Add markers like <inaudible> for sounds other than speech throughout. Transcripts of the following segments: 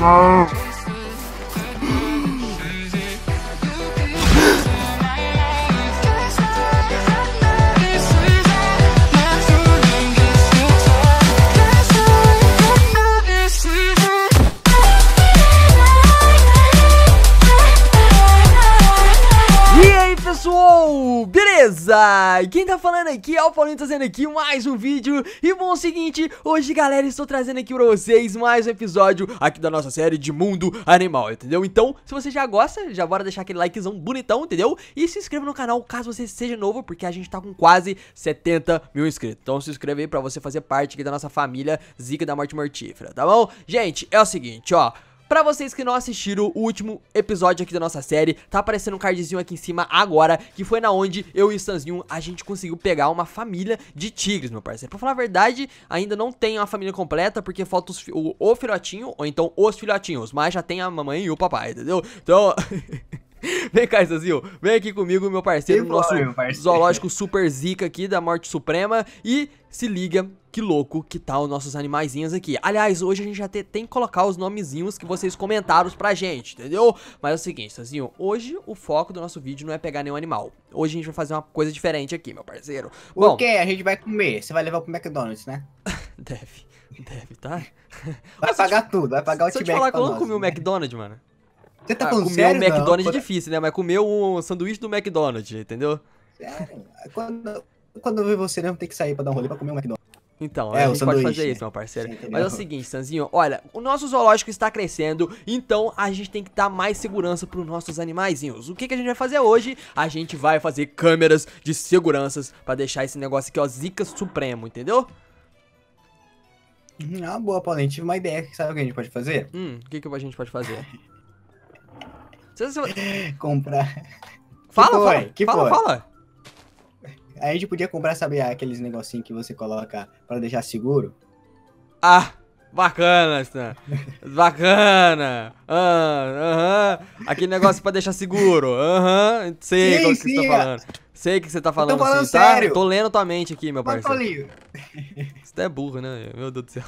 No. quem tá falando aqui é o Paulinho trazendo aqui mais um vídeo E bom, é o seguinte, hoje galera, estou trazendo aqui pra vocês mais um episódio aqui da nossa série de Mundo Animal, entendeu? Então, se você já gosta, já bora deixar aquele likezão bonitão, entendeu? E se inscreva no canal caso você seja novo, porque a gente tá com quase 70 mil inscritos Então se inscreve aí pra você fazer parte aqui da nossa família Zica da Morte Mortífera, tá bom? Gente, é o seguinte, ó Pra vocês que não assistiram o último episódio aqui da nossa série, tá aparecendo um cardzinho aqui em cima agora, que foi na onde eu e o Stanzinho, a gente conseguiu pegar uma família de tigres, meu parceiro. Pra falar a verdade, ainda não tem uma família completa, porque falta os, o, o filhotinho, ou então os filhotinhos, mas já tem a mamãe e o papai, entendeu? Então... <laughs> <laughs> Vem cá, Isazinho. Vem aqui comigo, meu parceiro, o nosso parceiro. zoológico super zica aqui da Morte Suprema. E se liga, que louco que tá os nossos animaizinhos aqui. Aliás, hoje a gente já tem que colocar os nomezinhos que vocês comentaram pra gente, entendeu? Mas é o seguinte, Sazinho, hoje o foco do nosso vídeo não é pegar nenhum animal. Hoje a gente vai fazer uma coisa diferente aqui, meu parceiro. O Bom, que a gente vai comer? Você vai levar pro McDonald's, né? <laughs> deve, deve, tá? Vai Nossa, pagar tudo, vai pagar o Outback Se eu te falar que eu não comi o né? McDonald's, mano. Você tá ah, falando comer sério? Comer um McDonald's não, é difícil, né? Mas comer um sanduíche do McDonald's, entendeu? Sério? Quando, quando eu ver você, não né, tem que sair pra dar um rolê pra comer um McDonald's. Então, é, a gente pode fazer isso, meu parceiro. Sim, Mas é o seguinte, Sanzinho, olha, o nosso zoológico está crescendo, então a gente tem que dar mais segurança para os nossos animaizinhos. O que, que a gente vai fazer hoje? A gente vai fazer câmeras de seguranças para deixar esse negócio aqui, ó, zica supremo, entendeu? Hum, ah, boa, Paulinho, tive uma ideia, sabe o que a gente pode fazer? Hum, o que, que a gente pode fazer? <laughs> Você... <laughs> Comprar. <laughs> Fala, que fala, que fala, fala, fala. A gente podia comprar, sabe, aqueles negocinhos que você coloca para deixar seguro? Ah, bacana, Stan. bacana. Ah, aham, uh, uh -huh. aquele negócio para deixar seguro. Aham, uh -huh. sei o que você tá falando. Sei que você tá falando, falando assim, tá? sério. Tá? Tô lendo tua mente aqui, meu Mas parceiro. Você tá é burro, né? Meu Deus do céu.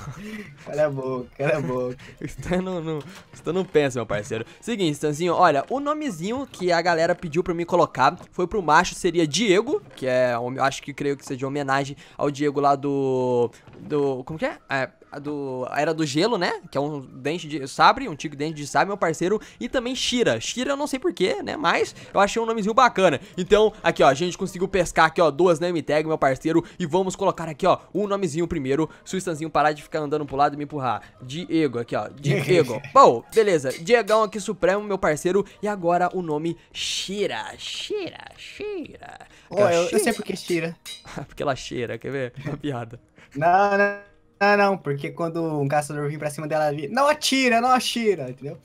Cala a boca, cala a boca. <laughs> Você não, não, você não pensa, meu parceiro. Seguinte, Stanzinho, olha, o nomezinho que a galera pediu pra mim colocar foi pro macho, seria Diego, que é, eu acho que creio que seja homenagem ao Diego lá do... do como que é? É do Era do Gelo, né? Que é um dente de sabre, um de dente de sabre, meu parceiro. E também Shira. Shira eu não sei porquê, né? Mas eu achei um nomezinho bacana. Então, aqui, ó, a gente conseguiu pescar aqui, ó, duas name M-Tag, meu parceiro. E vamos colocar aqui, ó, um nomezinho primeiro. Suistanzinho parar de ficar andando pro lado e me empurrar. Diego, aqui, ó, Diego. Bom, <laughs> beleza. Diegão aqui, Supremo, meu parceiro. E agora o nome Shira. Shira, Shira. oh, eu, eu sei porque Shira. <laughs> porque ela cheira, quer ver? Uma piada. não, não. Ah, não, porque quando um caçador vir pra cima dela, ela não atira, não atira, entendeu?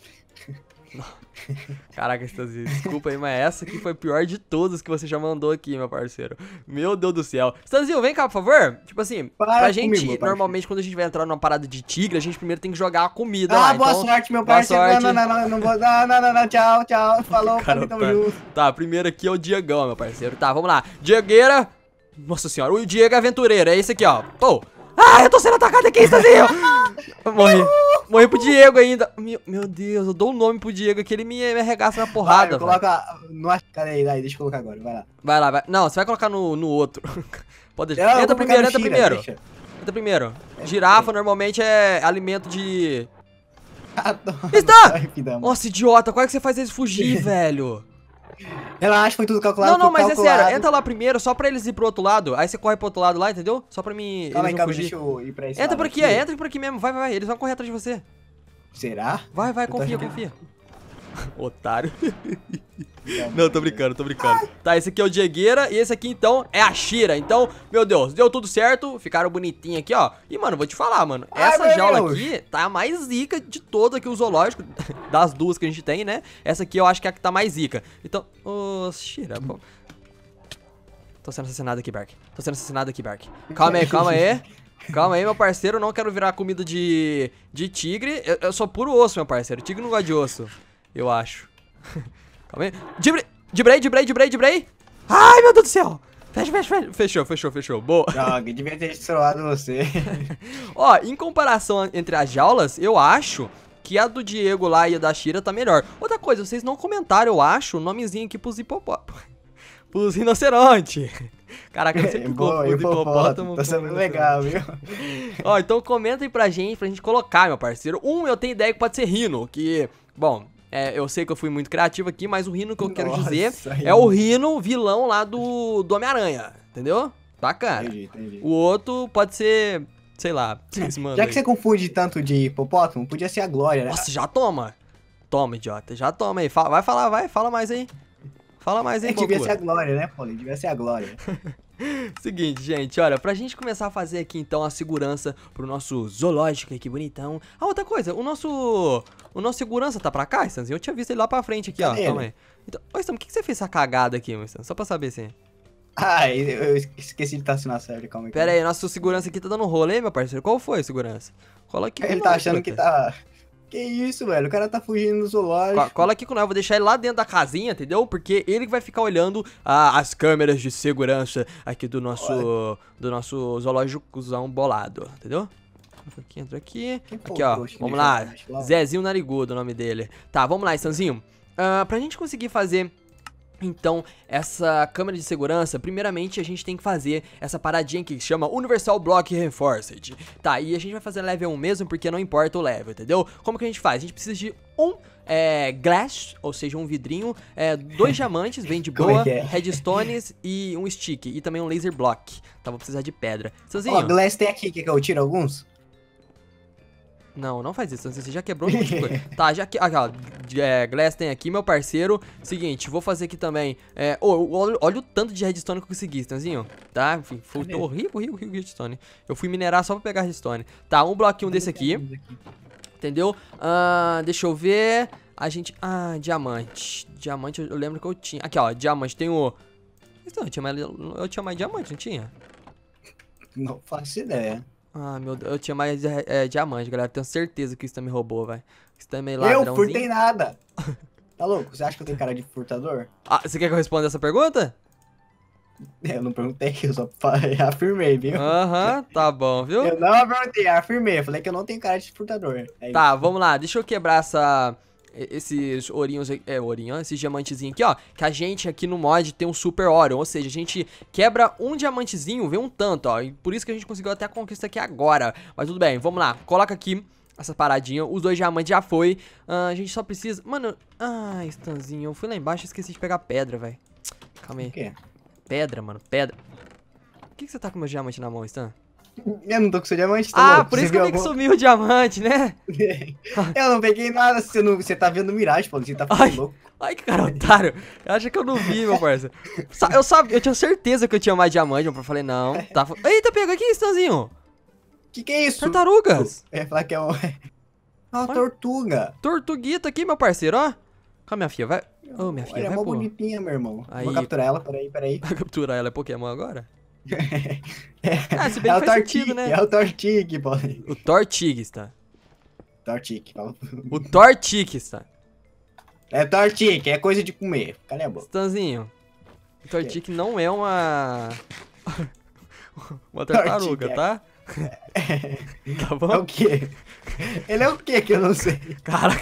<laughs> Caraca, Estazinho, desculpa aí, mas essa aqui foi a pior de todas que você já mandou aqui, meu parceiro. Meu Deus do céu. Estazinho, vem cá, por favor. Tipo assim, Para pra gente, comigo, normalmente, quando a gente vai entrar numa parada de tigre, a gente primeiro tem que jogar a comida. Ah, lá. boa então, sorte, meu parceiro. Sorte. Não, não, não, não, vou... não, não, não, não, tchau, tchau. <laughs> Falou, Cara, tamo tá. junto. Tá, primeiro aqui é o Diegão, meu parceiro. Tá, vamos lá. Diegueira. Nossa senhora, o Diego é aventureiro, é esse aqui, ó. Pô. Ah, eu tô sendo atacado aqui, Estazinho! <laughs> Morri. Morri pro Diego ainda. Meu, meu, Deus, eu dou um nome pro Diego aqui, ele me, me arregaça na porrada. Coloca, coloca. No, que aí, aí, deixa eu colocar agora, vai lá. Vai lá, vai. Não, você vai colocar no, no outro. <laughs> Pode deixar. Eu entra primeiro, entra primeiro. Entra primeiro. Girafa normalmente é alimento de. <laughs> Está! Nossa, idiota, como é que você faz eles fugir, velho? Relaxa, foi tudo calculado. Não, não, mas calculado. é sério. Entra lá primeiro, só pra eles ir pro outro lado. Aí você corre pro outro lado lá, entendeu? Só pra mim. Calma aí, calma, deixa eu ir pra esse Entra por aqui, é, entra por aqui mesmo. Vai, vai, vai. Eles vão correr atrás de você. Será? Vai, vai, confia, confia. <laughs> Otário. Não, tô brincando, tô brincando. Tá, esse aqui é o Diegueira e esse aqui, então, é a Shira. Então, meu Deus, deu tudo certo, ficaram bonitinhos aqui, ó. E, mano, vou te falar, mano, essa Ai, jaula Deus. aqui tá a mais zica de todas aqui, o zoológico, <laughs> das duas que a gente tem, né? Essa aqui eu acho que é a que tá mais zica. Então, ô, oh, Shira, bom... Tô sendo assassinado aqui, Bark. Tô sendo assassinado aqui, Bark. Calma aí, calma aí. Calma aí, meu parceiro, não quero virar comida de, de tigre. Eu, eu sou puro osso, meu parceiro. tigre não gosta de osso eu acho. <laughs> Calma aí. Dibre... Dibrei, dibrei, dibrei, dibrei. Ai, meu Deus do céu. Fecha, fecha, fecha. Fechou, fechou, fechou. Boa. Droga, <laughs> devia ter destrolado você. <laughs> Ó, em comparação entre as jaulas, eu acho que a do Diego lá e a da Shira tá melhor. Outra coisa, vocês não comentaram, eu acho, o nomezinho aqui pros hipopótamos. Pros rinoceronte. Caraca, você sempre é Boa, hipopótamo tá sendo legal, viu? Ó, então comentem pra gente, pra gente colocar, meu parceiro. Um, eu tenho ideia que pode ser rino, que... Bom, é, eu sei que eu fui muito criativo aqui, mas o Rino que eu quero Nossa, dizer é o Rino vilão lá do, do Homem-Aranha, entendeu? Bacana. Entendi, entendi. O outro pode ser, sei lá, <laughs> Já aí. que você confunde tanto de hipopótamo, podia ser a Glória, né? Nossa, já toma. Toma, idiota, já toma aí. Fala, vai falar, vai, fala mais aí. Fala mais aí, é, Devia ser a Glória, né, Paulinho? Devia ser a Glória. <laughs> <laughs> Seguinte, gente, olha, pra gente começar a fazer aqui então a segurança pro nosso zoológico aqui bonitão. Ah, outra coisa, o nosso. O nosso segurança tá pra cá, Stanzinho? Eu tinha visto ele lá pra frente aqui, ó. Calma aí. Então, ô, Stan, por que, que você fez essa cagada aqui, Stan? Só pra saber assim. Ah, eu esqueci de estacionar tá sério, calma aí. Pera aí, nosso segurança aqui tá dando um rolê, meu parceiro. Qual foi, segurança? Coloca aqui. Ele tá achando que tá que isso, velho? O cara tá fugindo do zoológico. Cola aqui com nós, vou deixar ele lá dentro da casinha, entendeu? Porque ele vai ficar olhando ah, as câmeras de segurança aqui do nosso Olha. do nosso zoológicozão bolado, entendeu? Aqui, entra aqui. aqui, ó. Vamos lá. Zezinho Narigudo, o nome dele. Tá, vamos lá, Sanzinho. Uh, ah, pra gente conseguir fazer então, essa câmera de segurança, primeiramente a gente tem que fazer essa paradinha aqui que chama Universal Block Reinforced. Tá, e a gente vai fazer level 1 mesmo, porque não importa o level, entendeu? Como que a gente faz? A gente precisa de um é, glass, ou seja, um vidrinho, é, dois <laughs> diamantes, vem de é boa, é? redstones e um stick, e também um laser block, tá? Vou precisar de pedra. Ó, oh, glass tem aqui, quer que eu tire alguns? Não, não faz isso. Você já quebrou um monte de coisa. tá, já que. Ah, é, Glass tem aqui, meu parceiro. Seguinte, vou fazer aqui também. É, oh, olha, olha o tanto de redstone que eu consegui, Stanzinho. Tá? Fui, fui, tô rico, rico, rico redstone. Eu fui minerar só pra pegar redstone. Tá, um bloquinho desse aqui. Entendeu? Ah, deixa eu ver. A gente. Ah, diamante. Diamante, eu lembro que eu tinha. Aqui, ó, diamante. Tem o. eu tinha mais, eu tinha mais diamante, não tinha? Não faço ideia. Ah, meu Deus, eu tinha mais é, é diamante, galera. Tenho certeza que isso também roubou, velho. Isso também lá. Eu furtei nada. <laughs> Tá louco? Você acha que eu tenho cara de furtador? Ah, você quer que eu responda essa pergunta? Eu não perguntei, eu só <laughs> afirmei, viu? Aham, uhum, tá bom, viu? Eu não perguntei, afirmei. Eu falei que eu não tenho cara de furtador. É tá, isso. vamos lá. Deixa eu quebrar essa é, esses ourinhos, é, ourinho, esses diamantezinhos aqui, ó, que a gente aqui no mod tem um super Orion, ou seja, a gente quebra um diamantezinho, vem um tanto, ó, e por isso que a gente conseguiu até a conquista aqui agora, mas tudo bem, vamos lá, coloca aqui essa paradinha, os dois diamantes já foi, ah, a gente só precisa, mano, ah, Stanzinho, eu fui lá embaixo e esqueci de pegar pedra, velho, calma aí, pedra, mano, pedra, por que, que você tá com meus diamantes na mão, Stan? Eu não tô com seu diamante, tá Ah, louco? por isso que, que sumiu o diamante, né? <laughs> eu não peguei nada, você, não, você tá vendo miragem, pô, você tá ficando ai, louco. Ai, que cara otário. Acha que eu não vi, meu parça. Eu, sabia, eu tinha certeza que eu tinha mais diamante, mas eu falei, não. Tá... Eita, pega aqui, Stanzinho. Que que é isso? Tartarugas. É, falar que é, <laughs> é uma... uma tortuga. Tortuguita aqui, meu parceiro, ó. Calma, minha filha, vai... Ô, oh, minha filha, Olha, é vai, é uma bonitinha, meu irmão. Aí... Vou capturar ela, peraí, peraí. Vai capturar ela, é Pokémon agora? é, ah, se bem é o Tortig, né? É o Tortig, boy. O Tortig está. Tortig, O Tortig está. É Tortig, é coisa de comer. Cala a boca. Stanzinho, o Tortig é. não é uma... <laughs> uma tartaruga, tá? É. <laughs> tá bom? É o quê? Ele é o quê que eu não sei? Cara,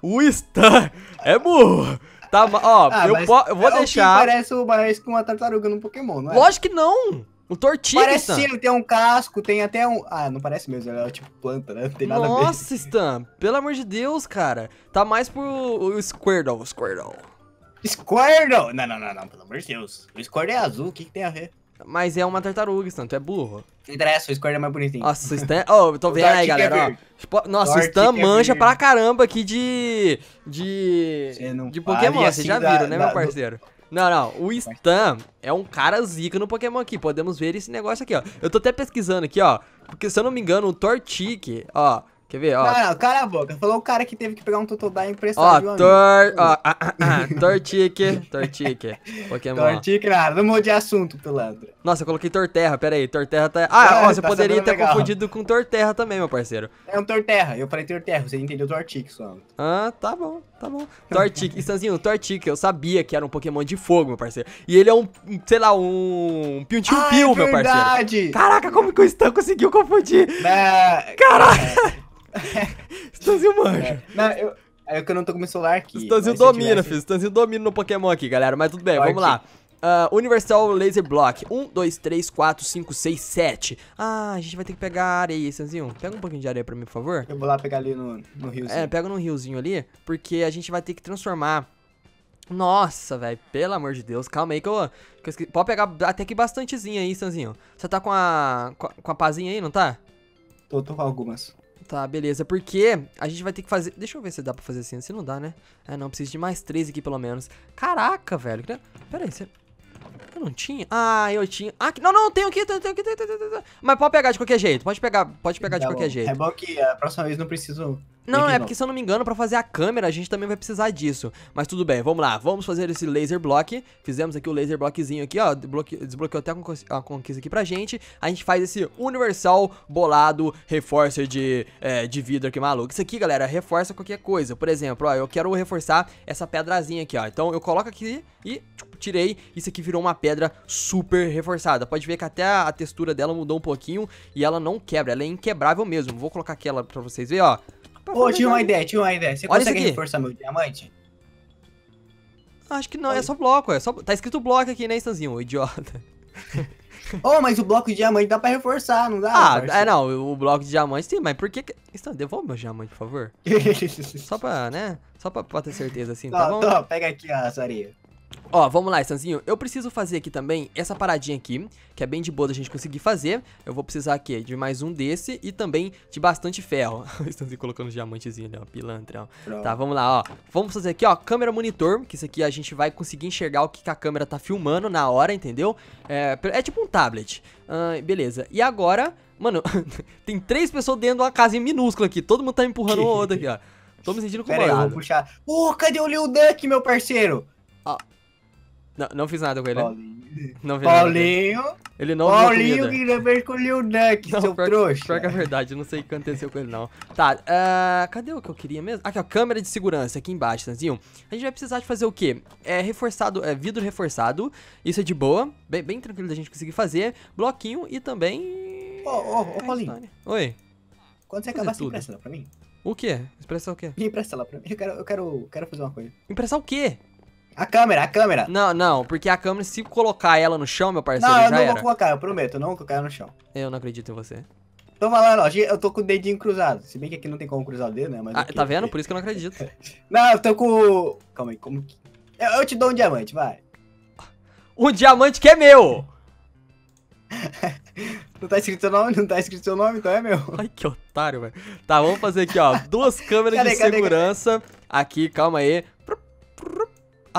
o Stan é burro. Tá, ó, ah, eu, po, eu vou é deixar. parece mais com uma tartaruga no Pokémon, não é? Lógico que não! Um tortilha. Parece sim tem um casco, tem até um. Ah, não parece mesmo, é tipo planta, né? Não tem nada Nossa, a ver. Nossa, Stan, pelo amor de Deus, cara. Tá mais pro o Squirtle, Squirtle. Squirtle! Não, não, não, não, pelo amor de Deus. O Squirtle é azul, o que, que tem a ver? Mas é uma tartaruga, Stan, tu é burro. interessa, o Squirtle é mais bonitinho. Nossa, <laughs> então o Stan... Ó, oh, tô vendo aí, galera, ó. Tipo, nossa, o Stan manja pra caramba aqui de... De... Não de Pokémon, vocês já assim viram, da, né, da, meu parceiro? Do... Não, não. O Stan é um cara zica no Pokémon aqui. Podemos ver esse negócio aqui, ó. Eu tô até pesquisando aqui, ó. Porque, se eu não me engano, o Torchic, ó... Quer ver, ó. Não, não, cala a boca. Falou o cara que teve que pegar um Totodile emprestado. Ó, Tor... Ó, ah, ah, ah, ah Tortique. Tortique. Pokémon. Tortique, nada. Ah, vamos mudar de assunto, pilantra. Nossa, eu coloquei Torterra. Pera aí, Torterra tá... Ah, é, ó, você tá poderia ter legal. confundido com Torterra também, meu parceiro. É um Torterra. Eu falei Torterra. Você entendeu Tortique só. Ah, tá bom. Tá bom. Tortique. <laughs> Istanzinho, Tortique. Eu sabia que era um Pokémon de fogo, meu parceiro. E ele é um, sei lá, um... Piu-Piu-Piu, ah, é meu verdade. parceiro. Caraca, como que o Stan conseguiu confundir? É... Caraca. É... <laughs> Stanzinho manja. É, não, eu... É que eu não tô com meu celular aqui. Stanzinho domina, tivesse... filho. Stanzinho domina no Pokémon aqui, galera. Mas tudo bem, Forte. vamos lá. Uh, Universal Laser Block. 1, 2, 3, 4, 5, 6, 7. Ah, a gente vai ter que pegar areia, Sanzinho. Pega um pouquinho de areia pra mim, por favor. Eu vou lá pegar ali no, no riozinho. É, pega no riozinho ali, porque a gente vai ter que transformar. Nossa, velho, pelo amor de Deus. Calma aí que eu, que eu esque... Pode pegar até que bastantezinha aí, Sanzinho. Você tá com a, com a, com a pazinha aí, não tá? Tô, tô com algumas. Tá, beleza. Porque a gente vai ter que fazer... Deixa eu ver se dá pra fazer assim. Se não dá, né? É, não. Preciso de mais três aqui, pelo menos. Caraca, velho. Pera aí, você... Eu não tinha? Ah, eu tinha. Ah, não, não, tenho aqui, tenho, tenho aqui. Tenho, Mas pode pegar de qualquer jeito. Pode pegar, pode pegar tá de bom. qualquer jeito. É bom que a próxima vez não preciso não, é porque se eu não me engano, para fazer a câmera a gente também vai precisar disso. Mas tudo bem, vamos lá, vamos fazer esse laser block. Fizemos aqui o laser blockzinho aqui, ó, desbloqueou até a conquista aqui pra gente. A gente faz esse universal bolado reforço de, é, de vidro aqui, maluco. Isso aqui, galera, reforça qualquer coisa. Por exemplo, ó, eu quero reforçar essa pedrazinha aqui, ó. Então eu coloco aqui e tirei, isso aqui virou uma pedra super reforçada. Pode ver que até a textura dela mudou um pouquinho e ela não quebra, ela é inquebrável mesmo. Vou colocar aquela pra vocês verem, ó. Ô, tinha uma ideia, tinha uma ideia. Você Olha consegue reforçar meu diamante? Acho que não, é Olha. é só bloco, é só... Tá escrito bloco aqui, né, Stanzinho, idiota. <laughs> Ô, oh, mas o bloco de diamante dá pra reforçar, não dá? Ah, parceiro. é, não, o bloco de diamante tem, mas por que... que... Stan, devolve meu diamante, por favor. <laughs> só pra, né, só pra, pra ter certeza, assim, tá, bom? Tô, pega aqui a sarinha. Ó, vamos lá, Stanzinho. Eu preciso fazer aqui também essa paradinha aqui, que é bem de boa da gente conseguir fazer. Eu vou precisar aqui de mais um desse e também de bastante ferro. Estanzinho <laughs> colocando diamantezinho ali, ó, pilantrão. Tá, vamos lá, ó. Vamos fazer aqui, ó, câmera monitor, que isso aqui a gente vai conseguir enxergar o que, que a câmera tá filmando na hora, entendeu? É, é tipo um tablet. Uh, beleza. E agora, mano, <laughs> tem três pessoas dentro de uma casa minúscula aqui. Todo mundo tá empurrando o outro aqui, ó. <laughs> Tô me sentindo incomodado. Pera aí, eu vou puxar. Ô, cadê o Lil Duck, meu parceiro? Não, não fiz nada com ele. Paulinho. Não fiz Paulinho. Nada ele. ele não Paulinho que ainda fez com o Lil não, seu pior, trouxa. Pior que é verdade, eu não sei o que aconteceu com ele, não. Tá, uh, cadê o que eu queria mesmo? Aqui, ó, câmera de segurança aqui embaixo, Tanzinho. A gente vai precisar de fazer o quê? É reforçado, é vidro reforçado. Isso é de boa, bem, bem tranquilo da gente conseguir fazer. Bloquinho e também... Ô, ô, ô, é Paulinho. Oi. Quando você acabar, você empresta pra mim? O quê? Empresta o quê? Me empresta lá pra mim. Eu quero, eu quero, quero fazer uma coisa. Emprestar o quê? A câmera, a câmera. Não, não, porque a câmera, se colocar ela no chão, meu parceiro, Não, eu não era. vou colocar, eu prometo, eu não vou colocar ela no chão. Eu não acredito em você. Tô falando, ó, eu tô com o dedinho cruzado. Se bem que aqui não tem como cruzar o dedo, né? Mas ah, tá vendo? Por isso que eu não acredito. <laughs> não, eu tô com... Calma aí, como que... Eu, eu te dou um diamante, vai. Um <laughs> diamante que é meu! <laughs> Não tá escrito seu nome, não tá escrito seu nome, então é meu. Ai, que otário, velho. Tá, vamos fazer aqui, ó. Duas câmeras cadê, de cadê, segurança. Cadê? Aqui, calma aí.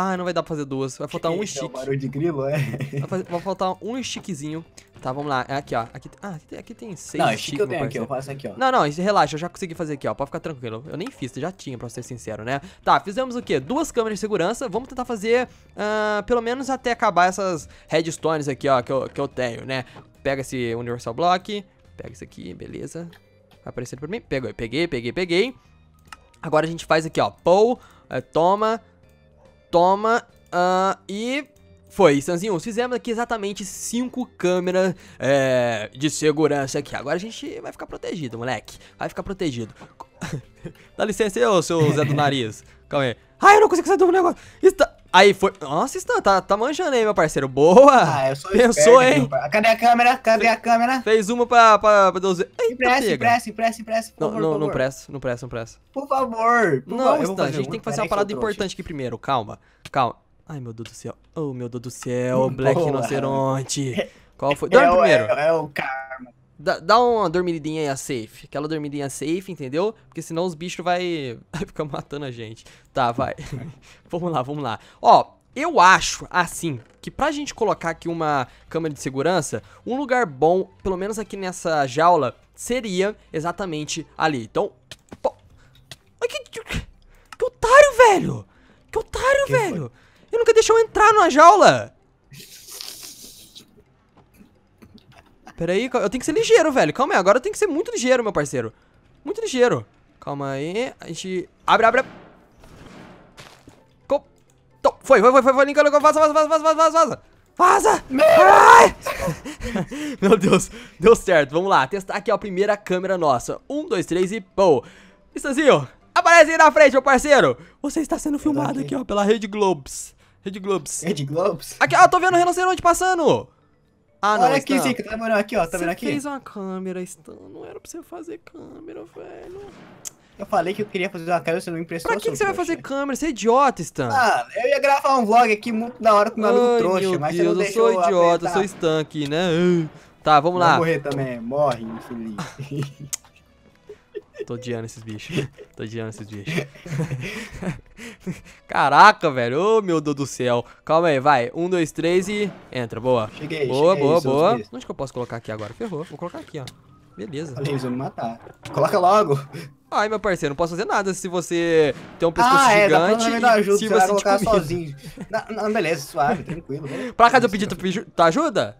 Ah, não vai dar pra fazer duas. Vai faltar um stick. É o barulho de grilo, é? Vai, fazer... vai faltar um stickzinho. Tá, vamos lá. É aqui, ó. Aqui, ah, aqui, aqui tem seis Não, stick eu tenho aqui, eu faço aqui, ó. Não, não, relaxa, eu já consegui fazer aqui, ó. Pode ficar tranquilo. Eu nem fiz, já tinha, pra ser sincero, né? Tá, fizemos o quê? Duas câmeras de segurança. Vamos tentar fazer, uh, pelo menos até acabar essas redstones aqui, ó, que eu, que eu tenho, né? Pega esse Universal Block. Pega isso aqui, beleza. Vai aparecendo pra mim. Pegou, peguei, peguei, peguei. Agora a gente faz aqui, ó. Pou, eh, toma, Toma. Uh, e foi, Sanzinho, fizemos aqui exatamente cinco câmeras é, de segurança aqui. Agora a gente vai ficar protegido, moleque. Vai ficar protegido. <laughs> Dá licença aí, ô, seu Zé do Nariz. Calma aí. Ai, eu não consigo sair do negócio. Está... Aí foi. Nossa, Stan, tá, tá manjando aí, meu parceiro. Boa! Ah, eu sou Pensou, esperto, hein? Cadê a câmera? Cadê a câmera? Fez uma pra, pra, pra 12. Eita, impressa, impressa, impressa, não, Não, não presta, não presta, não presta. Por favor. Por não, favor, Stan, a gente tem que fazer uma parada importante aqui primeiro. Calma, calma. Ai, meu Deus do céu. Oh, meu Deus do céu. <laughs> Black Boa. Rinoceronte. Qual foi? Dorme é, primeiro. É, é, é o cara. Dá, dá uma dormidinha a safe. Aquela dormidinha safe, entendeu? Porque senão os bichos vai, <laughs> vai ficar matando a gente. Tá, vai. <laughs> vamos lá, vamos lá. Ó, eu acho, assim, que pra gente colocar aqui uma câmera de segurança, um lugar bom, pelo menos aqui nessa jaula, seria exatamente ali. Então... que, que, otário, velho! Que otário, que velho! Foi? Eu nunca deixou entrar numa jaula! Pera aí, eu tenho que ser ligeiro, velho. Calma aí, agora eu tenho que ser muito ligeiro, meu parceiro. Muito ligeiro. Calma aí, a gente... Abre, abre, abre. Foi, foi, foi, foi, foi, Lincoln, Lincoln, vaza, vaza, vaza, vaza, vaza, vaza. Vaza! Meu, <laughs> Meu Deus, deu certo. Vamos lá, testar aqui a primeira câmera nossa. Um, dois, três e pô. Listanzinho, aparece aí na frente, meu parceiro. Você está sendo filmado aqui, ó, pela Rede Globes. Rede Globes. Rede Globes? Aqui, ó, tô vendo o rinoceronte passando. Ah, não, Olha aqui, Stan. Zica, tá vendo aqui, ó, tá vendo aqui? Você fez uma câmera, Stan, não era pra você fazer câmera, velho. Eu falei que eu queria fazer uma câmera, você não impressionou. emprestou. Pra que, que você vai fazer câmera? Você é idiota, Stan. Ah, eu ia gravar um vlog aqui muito da hora com meu amigo trouxa, meu mas Deus, você não deixou eu sou idiota, eu sou Stan aqui, né? Tá, vamos Vou lá. Vou morrer também, morre, infeliz. <laughs> Tô odiando esses bichos. Tô odiando esses bichos. <laughs> Caraca, velho. Ô, oh, meu Deus do céu. Calma aí, vai. Um, dois, três e... Entra, boa. Cheguei, Boa, cheguei, boa, boa. boa. Onde que eu posso colocar aqui agora? Ferrou. Vou colocar aqui, ó. Beleza. Olha, eles vão me matar. Coloca logo. Ai, meu parceiro, não posso fazer nada se você tem um pescoço ah, é, gigante. Ah, é, tá ajuda, se você vai colocar sozinho. <laughs> Não, não, beleza, suave, tranquilo. Pra casa eu pedi tua ajuda?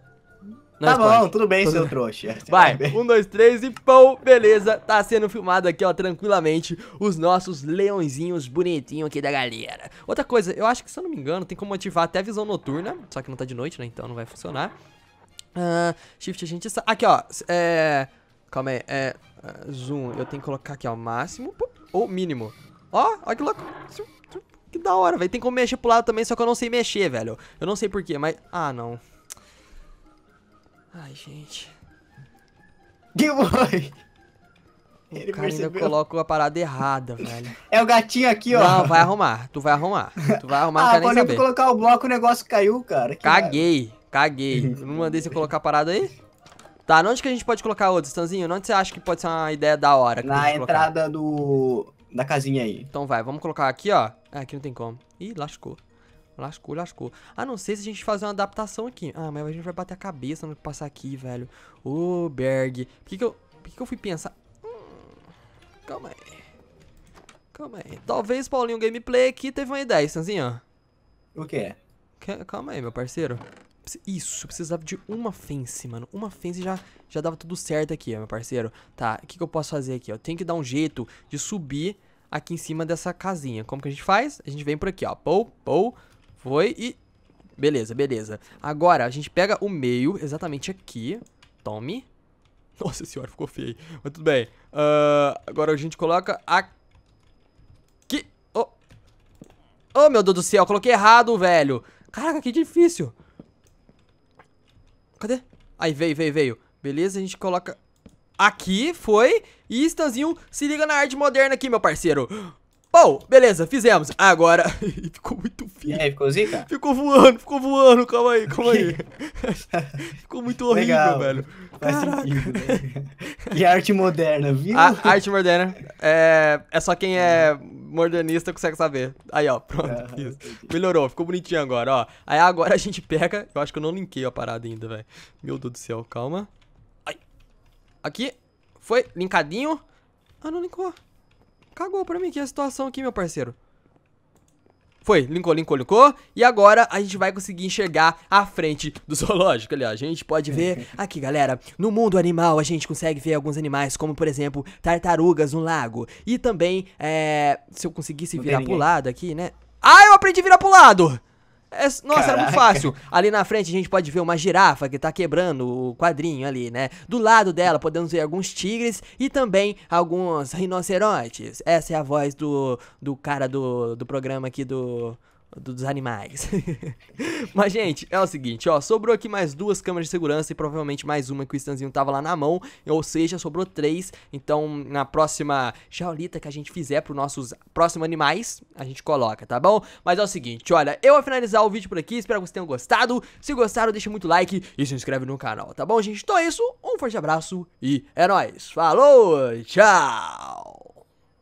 Não tá responde. bom, tudo bem, seu <laughs> trouxa. Vai, um, dois, três e pão, beleza. Tá sendo filmado aqui, ó, tranquilamente, os nossos leãozinhos bonitinhos aqui da galera. Outra coisa, eu acho que, se eu não me engano, tem como ativar até visão noturna, só que não tá de noite, né, então não vai funcionar. Uh, shift, a gente... Aqui, ó, é... Calma aí, é... Ah, zoom, eu tenho que colocar aqui, ó, máximo ou mínimo. Ó, ó que louco. Que da hora, velho. Tem como mexer pro lado também, só que eu não sei mexer, velho. Eu não sei porquê, mas... Ah, não. Ai, gente. Que foi? O Ele cara percebeu. ainda coloca a parada errada, velho. É o gatinho aqui, ó. Não, vai arrumar. Tu vai arrumar. Tu vai arrumar, <laughs> ah, não quer nem saber. colocar o bloco, o negócio caiu, cara. Que caguei, cara. caguei. não mandei você colocar a parada aí? Tá, onde que a gente pode colocar outro, Stanzinho? Onde você acha que pode ser uma ideia da hora? Na entrada colocar? do... da casinha aí. Então vai, vamos colocar aqui, ó. É, aqui não tem como. Ih, lascou. Lascou, lascou. A não ser se a gente fazer uma adaptação aqui. Ah, mas a gente vai bater a cabeça no que passar aqui, velho. Ô, Berg. Por que que eu... Por que que eu fui pensar? Hum, calma aí. Calma aí. Talvez Paulinho Gameplay aqui teve uma ideia, Sanzinho. O quê? Calma aí, meu parceiro. Isso, precisava de uma fence, mano. Uma fence já, já dava tudo certo aqui, meu parceiro. Tá, o que, que eu posso fazer aqui? Eu tenho que dar um jeito de subir aqui em cima dessa casinha. Como que a gente faz? A gente vem por aqui, ó. Pou, pou. Foi e... Beleza, beleza. Agora, a gente pega o meio exatamente aqui. Tome. Nossa senhora, ficou feio. Mas tudo bem. Uh, agora a gente coloca aqui. Oh. oh, meu Deus do céu. Coloquei errado, velho. Caraca, que difícil. Cadê? Aí, veio, veio, veio. Beleza, a gente coloca aqui, foi. E Stanzinho, se liga na arte moderna aqui, meu parceiro. Bom, beleza, fizemos. Agora. <laughs> ficou muito feio. E aí, ficou zica? Ficou voando, ficou voando. Calma aí, calma aí. <laughs> ficou muito horrível, Legal. velho. Faz Sentido, né? E arte moderna, viu? A arte moderna. É, é só quem é modernista consegue saber. Aí, ó, pronto. Melhorou, ficou bonitinho agora, ó. Aí agora a gente pega. Eu acho que eu não linkei a parada ainda, velho. Meu Deus do céu, calma. Ai. Aqui. Foi, linkadinho. Ah, não linkou cagou pra mim aqui é a situação aqui, meu parceiro. Foi, linkou, linkou, linkou. E agora a gente vai conseguir enxergar a frente do <laughs> zoológico. Olha, a gente pode ver aqui, galera. No mundo animal, a gente consegue ver alguns animais, como por exemplo, tartarugas no lago. E também, é, se eu conseguisse Não virar pro lado aqui, né? Ah, eu aprendi a virar pro lado! É, nossa, Caraca. era muito fácil. Ali na frente a gente pode ver uma girafa que tá quebrando o quadrinho ali, né? Do lado dela podemos ver alguns tigres e também alguns rinocerontes. Essa é a voz do, do cara do, do programa aqui do dos animais. <laughs> Mas, gente, é o seguinte, ó, sobrou aqui mais duas câmeras de segurança e provavelmente mais uma que o Stanzinho tava lá na mão, ou seja, sobrou três, então na próxima jaulita que a gente fizer pros nossos próximos animais, a gente coloca, tá bom? Mas é o seguinte, olha, eu vou finalizar o vídeo por aqui, espero que vocês tenham gostado, se gostaram, deixa muito like e se inscreve no canal, tá bom, gente? Então é isso, um forte abraço e é nóis, falou, tchau!